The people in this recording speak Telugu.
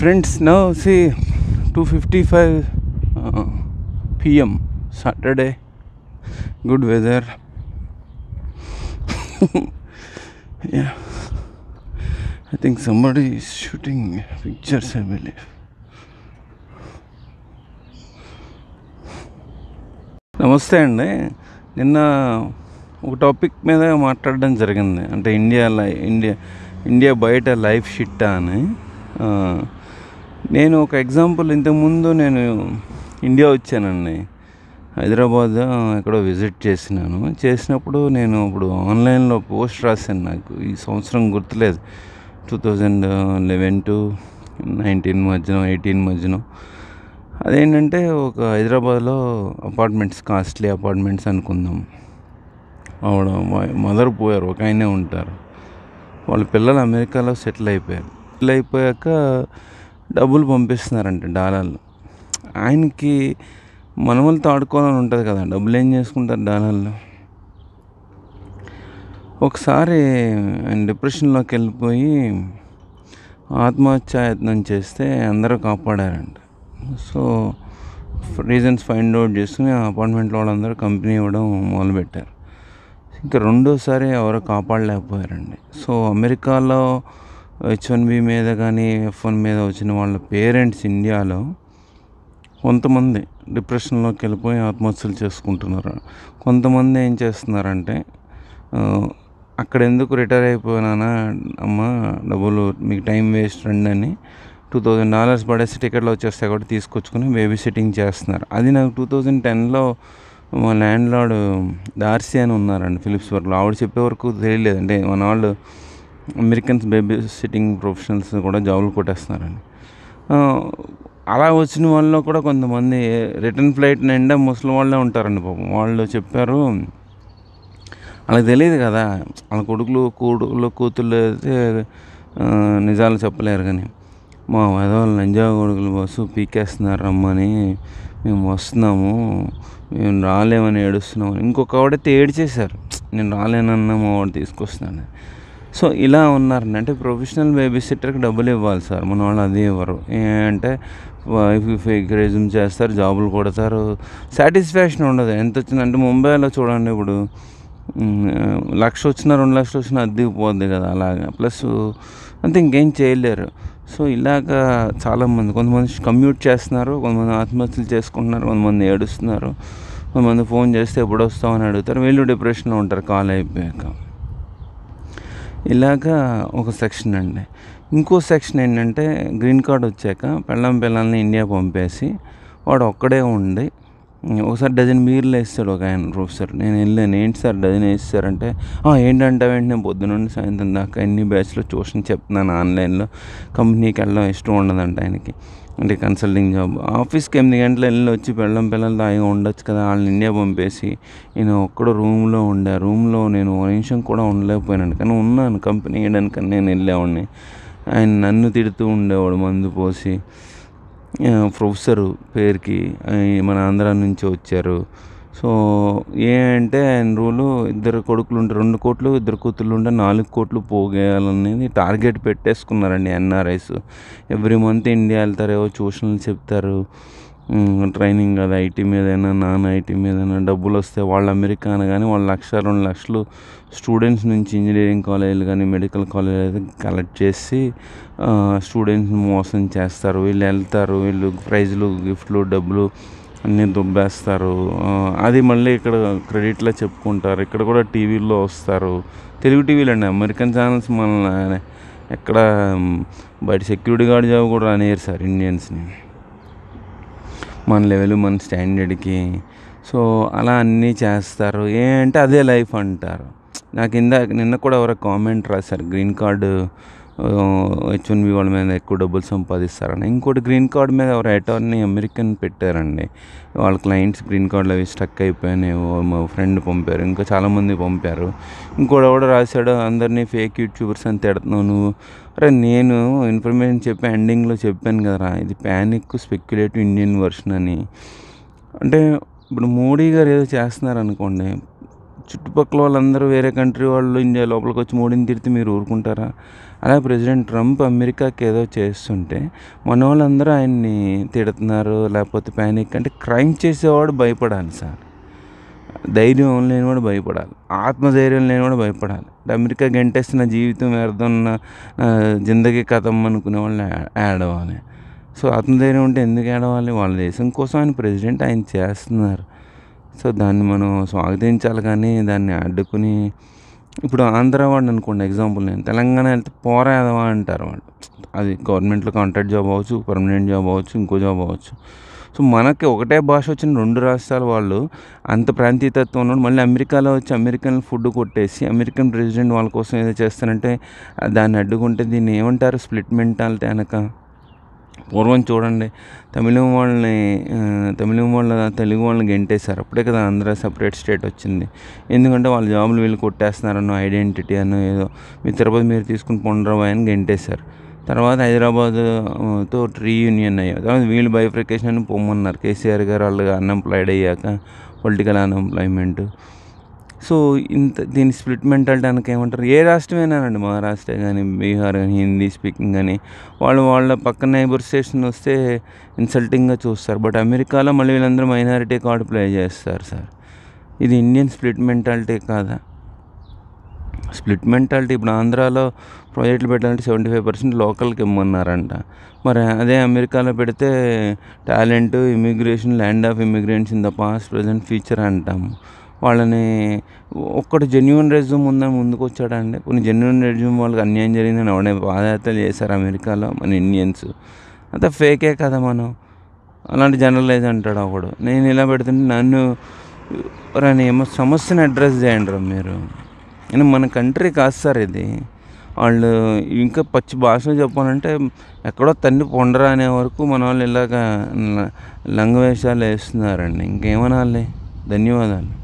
ఫ్రెండ్స్ నా see two fifty five PM Saturday good weather I think think somebody is shooting pictures నమస్తే అండి నిన్న ఒక టాపిక్ మీద మాట్లాడడం జరిగింది అంటే ఇండియా ఇండియా ఇండియా బయట లైఫ్ షిట్టా అని నేను ఒక ఎగ్జాంపుల్ ఇంతకుముందు నేను ఇండియా వచ్చానండి హైదరాబాద్ ఎక్కడో విజిట్ చేసినాను చేసినప్పుడు నేను ఇప్పుడు ఆన్లైన్లో పోస్ట్ రాశాను నాకు ఈ సంవత్సరం గుర్తులేదు two thousand eleven to nineteen మధ్యన ఎయిటీన్ మధ్యన అదేంటంటే ఒక హైదరాబాద్లో అపార్ట్మెంట్స్ కాస్ట్లీ అపార్ట్మెంట్స్ అనుకుందాం ఆవిడ మదర్ పోయారు ఒక ఆయనే ఉంటారు వాళ్ళ పిల్లలు అమెరికాలో సెటిల్ అయిపోయారు సెటిల్ అయిపోయాక డబ్బులు పంపిస్తున్నారంట డాలర్లు ఆయనకి మనమలతో ఆడుకోవాలని ఉంటుంది కదా డబ్బులు ఏం చేసుకుంటారు డాలర్లు ఒకసారి ఆయన డిప్రెషన్లోకి వెళ్ళిపోయి ఆత్మహత్యాయత్నం చేస్తే అందరూ కాపాడారంట సో రీజన్స్ ఫైండ్ అవుట్ చేసుకుని ఆ అపార్ట్మెంట్లో వాళ్ళందరూ కంపెనీ ఇవ్వడం మొదలుపెట్టారు ఇంకా రెండోసారి ఎవరో కాపాడలేకపోయారండి సో అమెరికాలో హెచ్ వన్ బి మీద కానీ ఎఫ్ వన్ మీద వచ్చిన వాళ్ళ పేరెంట్స్ ఇండియాలో కొంతమంది డిప్రెషన్లోకి వెళ్ళిపోయి ఆత్మహత్యలు చేసుకుంటున్నారు కొంతమంది ఏం చేస్తున్నారంటే అక్కడ ఎందుకు రిటైర్ అయిపోయినానా అమ్మ డబ్బులు మీకు టైం వేస్ట్ రండి అని టూ థౌజండ్ డాలర్స్ పడేసి టికెట్లో వచ్చేస్తే కాబట్టి తీసుకొచ్చుకుని బేబీ సిట్టింగ్ చేస్తున్నారు అది నాకు టూ థౌజండ్ టెన్లో మా ల్యాండ్ లార్డ్ దార్సీ అని ఉన్నారండి వర్క్లో ఆవిడ చెప్పే వరకు తెలియలేదు అంటే మన వాళ్ళు అమెరికన్స్ బేబీ సిట్టింగ్ ప్రొఫెషనల్స్ కూడా జాబులు కొట్టేస్తున్నారండి అలా వచ్చిన వాళ్ళలో కూడా కొంతమంది రిటర్న్ ఫ్లైట్ నిండా ముసలి వాళ్ళే ఉంటారండి పాపం వాళ్ళు చెప్పారు వాళ్ళకి తెలియదు కదా వాళ్ళ కొడుకులు కొడుకులు కూతుళ్ళు అయితే నిజాలు చెప్పలేరు కానీ మా వేదవాళ్ళు నంజా కొడుకులు బస్సు పీకేస్తున్నారు రమ్మని మేము వస్తున్నాము మేము రాలేమని ఏడుస్తున్నాము ఇంకొక ఆవిడైతే ఏడ్చేశారు నేను రాలేనన్నా మా వాడు తీసుకొస్తున్నాను సో ఇలా ఉన్నారండి అంటే ప్రొఫెషనల్ బేబీ సిట్టర్కి డబ్బులు ఇవ్వాలి సార్ మన వాళ్ళు అది ఇవ్వరు అంటే ఫేక్ రెజ్యూమ్ చేస్తారు జాబులు కొడతారు సాటిస్ఫాక్షన్ ఉండదు ఎంత వచ్చిందంటే ముంబైలో చూడండి ఇప్పుడు లక్ష వచ్చినా రెండు లక్షలు వచ్చినా పోద్ది కదా అలాగా ప్లస్ అంతే ఇంకేం చేయలేరు సో ఇలాగ చాలామంది కొంతమంది కమ్యూట్ చేస్తున్నారు కొంతమంది ఆత్మహత్యలు చేసుకుంటున్నారు కొంతమంది ఏడుస్తున్నారు కొంతమంది ఫోన్ చేస్తే ఎప్పుడు వస్తామని అడుగుతారు వీళ్ళు డిప్రెషన్లో ఉంటారు కాల్ అయిపోయాక ఇలాగా ఒక సెక్షన్ అండి ఇంకో సెక్షన్ ఏంటంటే గ్రీన్ కార్డ్ వచ్చాక పెళ్ళం పిల్లల్ని ఇండియా పంపేసి వాడు ఒక్కడే ఉండి ఒకసారి డజన్ బీర్లు వేస్తాడు ఒక ఆయన ప్రొఫెసర్ నేను వెళ్ళాను ఏంటి సార్ డజన్ వేస్తారంటే ఏంటంటే వెంటనే పొద్దునుండి సాయంత్రం దాకా ఎన్ని బ్యాచ్లో ట్యూషన్ చెప్తున్నాను ఆన్లైన్లో కంపెనీకి వెళ్ళడం ఇష్టం ఉండదంట ఆయనకి అంటే కన్సల్టింగ్ జాబ్ ఆఫీస్కి ఎనిమిది గంటలు వెళ్ళి వచ్చి పెళ్ళం పిల్లలు హాయిగా ఉండొచ్చు కదా వాళ్ళని ఇండియా పంపేసి నేను ఒక్కడు రూమ్లో ఉండే రూమ్లో నేను నిమిషం కూడా ఉండలేకపోయాను కానీ ఉన్నాను కంపెనీ వేయడానికి నేను వెళ్ళేవాడిని ఆయన నన్ను తిడుతూ ఉండేవాడు మందు పోసి ప్రొఫెసరు పేరుకి మన ఆంధ్ర నుంచి వచ్చారు సో ఏ అంటే ఆయన రూలు ఇద్దరు కొడుకులు ఉంటే రెండు కోట్లు ఇద్దరు కూతుళ్ళు ఉంటే నాలుగు కోట్లు పోగేయాలనేది టార్గెట్ పెట్టేసుకున్నారండి ఎన్ఆర్ఐస్ ఎవ్రీ మంత్ ఇండియా వెళ్తారేవో ట్యూషన్లు చెప్తారు ట్రైనింగ్ కదా ఐటీ మీదైనా నాన్ ఐటీ మీదైనా డబ్బులు వస్తే వాళ్ళు అమెరికా కానీ వాళ్ళు లక్ష రెండు లక్షలు స్టూడెంట్స్ నుంచి ఇంజనీరింగ్ కాలేజీలు కానీ మెడికల్ కాలేజీలు అయితే కలెక్ట్ చేసి స్టూడెంట్స్ని మోసం చేస్తారు వీళ్ళు వెళ్తారు వీళ్ళు ప్రైజులు గిఫ్ట్లు డబ్బులు అన్నీ దుబ్బేస్తారు అది మళ్ళీ ఇక్కడ క్రెడిట్లో చెప్పుకుంటారు ఇక్కడ కూడా టీవీల్లో వస్తారు తెలుగు టీవీలు అండి అమెరికన్ ఛానల్స్ మన ఎక్కడ బయట సెక్యూరిటీ గార్డ్ జాబ్ కూడా రానియరు సార్ ఇండియన్స్ని మన లెవెల్ మన స్టాండర్డ్కి సో అలా అన్నీ చేస్తారు ఏంటంటే అదే లైఫ్ అంటారు నాకు ఇందాక నిన్న కూడా ఎవరో కామెంట్ రాశారు green card H one B వాళ్ళ మీద ఎక్కువ డబ్బులు సంపాదిస్తారని ఇంకోటి గ్రీన్ కార్డ్ మీద ఎవరు అటార్నీ అమెరికన్ పెట్టారండి వాళ్ళ క్లయింట్స్ గ్రీన్ కార్డులు అవి స్టక్ అయిపోయినాయి మా ఫ్రెండ్ పంపారు ఇంకా చాలామంది పంపారు ఇంకోటి ఎవడో రాశాడు అందరినీ ఫేక్ యూట్యూబర్స్ అని తిడుతున్నావు నువ్వు అరే నేను ఇన్ఫర్మేషన్ చెప్పి ఎండింగ్లో చెప్పాను కదరా ఇది ప్యానిక్ స్పెక్యులేటివ్ ఇండియన్ వర్షన్ అని అంటే ఇప్పుడు మోడీ గారు ఏదో చేస్తున్నారు అనుకోండి చుట్టుపక్కల వాళ్ళందరూ వేరే కంట్రీ వాళ్ళు ఇండియా లోపలికి వచ్చి మూడిని తిడితే మీరు ఊరుకుంటారా అలా ప్రెసిడెంట్ ట్రంప్ అమెరికాకి ఏదో చేస్తుంటే మన వాళ్ళందరూ ఆయన్ని తిడుతున్నారు లేకపోతే ప్యానిక్ అంటే క్రైమ్ చేసేవాడు భయపడాలి సార్ ధైర్యం లేని కూడా భయపడాలి ఆత్మధైర్యం లేని కూడా భయపడాలి అమెరికా గంటేస్తే నా జీవితం వ్యర్థం నా జిందగీ కథం అనుకునే వాళ్ళని ఏడవాలి సో ఆత్మధైర్యం ఉంటే ఎందుకు ఏడవాలి వాళ్ళ దేశం కోసం ఆయన ప్రెసిడెంట్ ఆయన చేస్తున్నారు సో దాన్ని మనం స్వాగతించాలి కానీ దాన్ని అడ్డుకుని ఇప్పుడు ఆంధ్ర వాడిని అనుకోండి ఎగ్జాంపుల్ నేను తెలంగాణ వెళ్తే పోరాదవా అంటారు వాడు అది గవర్నమెంట్లో కాంట్రాక్ట్ జాబ్ అవ్వచ్చు పర్మనెంట్ జాబ్ అవ్వచ్చు ఇంకో జాబ్ అవ్వచ్చు సో మనకి ఒకటే భాష వచ్చిన రెండు రాష్ట్రాల వాళ్ళు అంత ప్రాంతీయతత్వం ఉన్నాడు మళ్ళీ అమెరికాలో వచ్చి అమెరికన్ ఫుడ్ కొట్టేసి అమెరికన్ ప్రెసిడెంట్ వాళ్ళ కోసం ఏదో చేస్తానంటే దాన్ని అడ్డుకుంటే దీన్ని ఏమంటారు స్ప్లిట్ మెంటాలిటీ అనక పూర్వం చూడండి తమిళం వాళ్ళని తమిళం వాళ్ళ తెలుగు వాళ్ళని గెంటేశారు అప్పుడే కదా ఆంధ్ర సపరేట్ స్టేట్ వచ్చింది ఎందుకంటే వాళ్ళ జాబులు వీళ్ళు కొట్టేస్తున్నారన్న ఐడెంటిటీ అన్న ఏదో మీ తిరుపతి మీరు తీసుకుని పొండరాబాయ్ అని గెంటేశారు తర్వాత హైదరాబాద్తో రీయూనియన్ అయ్యారు తర్వాత వీళ్ళు బైఫ్రికేషన్ అని పొమ్మన్నారు కేసీఆర్ గారు వాళ్ళు అన్ఎంప్లాయిడ్ అయ్యాక పొలిటికల్ అన్ఎంప్లాయ్మెంట్ సో ఇంత దీని స్ప్లిట్ మెంటాలిటీ అనక ఏమంటారు ఏ అండి మహారాష్ట్ర కానీ బీహార్ కానీ హిందీ స్పీకింగ్ కానీ వాళ్ళు వాళ్ళ పక్కన నైబర్ స్టేషన్ వస్తే ఇన్సల్టింగ్గా చూస్తారు బట్ అమెరికాలో మళ్ళీ వీళ్ళందరూ మైనారిటీ కార్డు ప్లే చేస్తారు సార్ ఇది ఇండియన్ స్ప్లిట్ మెంటాలిటీ కాదా స్ప్లిట్ మెంటాలిటీ ఇప్పుడు ఆంధ్రాలో ప్రాజెక్టులు పెట్టాలంటే సెవెంటీ ఫైవ్ పర్సెంట్ లోకల్కి ఇమ్మన్నారంట మరి అదే అమెరికాలో పెడితే talent immigration land of immigration in the past present future అంటాము వాళ్ళని ఒక్కడు జెన్యున్ రెజ్యూమ్ ఉందని ముందుకు వచ్చాడండి కొన్ని జెన్యున్ రెజ్యూమ్ వాళ్ళకి అన్యాయం జరిగిందని ఎవడే పాదయాత్రలు చేశారు అమెరికాలో మన ఇండియన్స్ అంతా ఫేకే కదా మనం అలాంటి జనరలైజ్ అంటాడు ఒకడు నేను ఇలా పెడుతుంటే నన్ను రాని ఏమో సమస్యను అడ్రస్ చేయండి మీరు నేను మన కంట్రీ కాదు సార్ ఇది వాళ్ళు ఇంకా పచ్చి భాషలో చెప్పాలంటే ఎక్కడో తండ్రి పొండరా అనే వరకు మన వాళ్ళు ఇలాగ లంగవేషాలు వేస్తున్నారండి ఇంకేమనాలి ధన్యవాదాలు